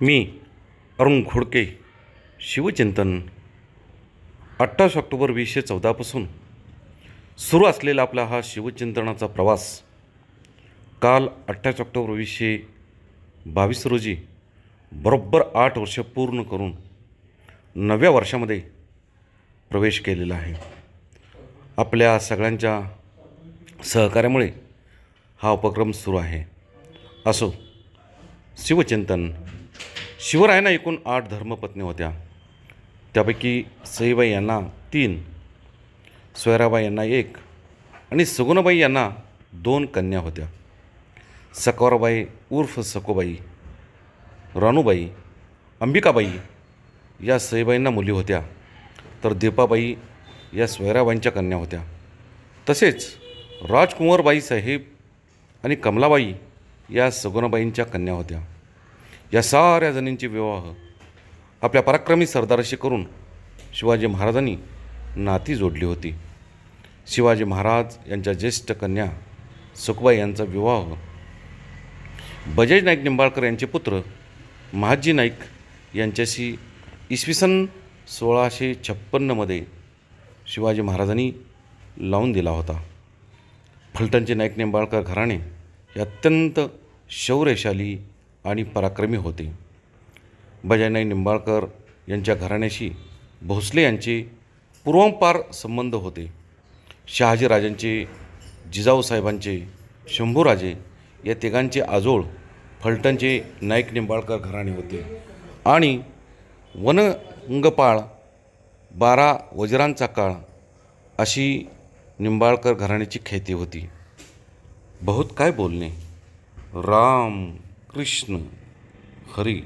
मी अरुण घोडके शिवचिंतन अठ्ठावीस ऑक्टोबर वीसशे चौदापासून सुरू असलेला आपला हा शिवचिंतनाचा प्रवास काल अठ्ठावीस ऑक्टोबर वीसशे बावीस रोजी बरोबर आठ वर्ष पूर्ण करून नव्या वर्षामध्ये प्रवेश केलेला आहे आपल्या सगळ्यांच्या सहकार्यामुळे हा उपक्रम सुरू आहे असो शिवचिंतन शिवरायांना एकूण आठ धर्मपत्नी होत्या त्यापैकी सईबाई यांना तीन सोयराबाई यांना एक आणि सगुणाबाई यांना दोन कन्या होत्या सकोराबाई उर्फ सकोबाई रानूबाई अंबिकाबाई या सईबाईंना मुली होत्या तर दीपाबाई या सोयराबाईंच्या कन्या होत्या तसेच राजकुंवरबाई साहेब आणि कमलाबाई या सगुणबाईंच्या कन्या होत्या या साऱ्या जणींचे विवाह आपल्या पराक्रमी सरदाराशी करून शिवाजी महाराजांनी नाती जोडली होती शिवाजी महाराज यांच्या ज्येष्ठ कन्या सुखबाई यांचा विवाह बजेज नाईक निंबाळकर यांचे पुत्र महाजी नाईक यांच्याशी इसवी सन सोळाशे छप्पन्नमध्ये शिवाजी महाराजांनी लावून दिला होता फलटणचे नाईक निंबाळकर घराणे हे अत्यंत शौर्यशाली आणि पराक्रमी होते बजानाई निंबाळकर यांच्या घराण्याशी भोसले यांचे पूर्वंपार संबंध होते शहाजीराजांचे जिजाऊसाहेबांचे शंभूराजे या तिघांचे आजोळ फलटणचे नाईक निंबाळकर घराणे होते आणि वनंगपाळ बारा वज्रांचा काळ अशी निंबाळकर घराण्याची ख्याती होती बहुत काय बोलणे राम कृष्ण हरी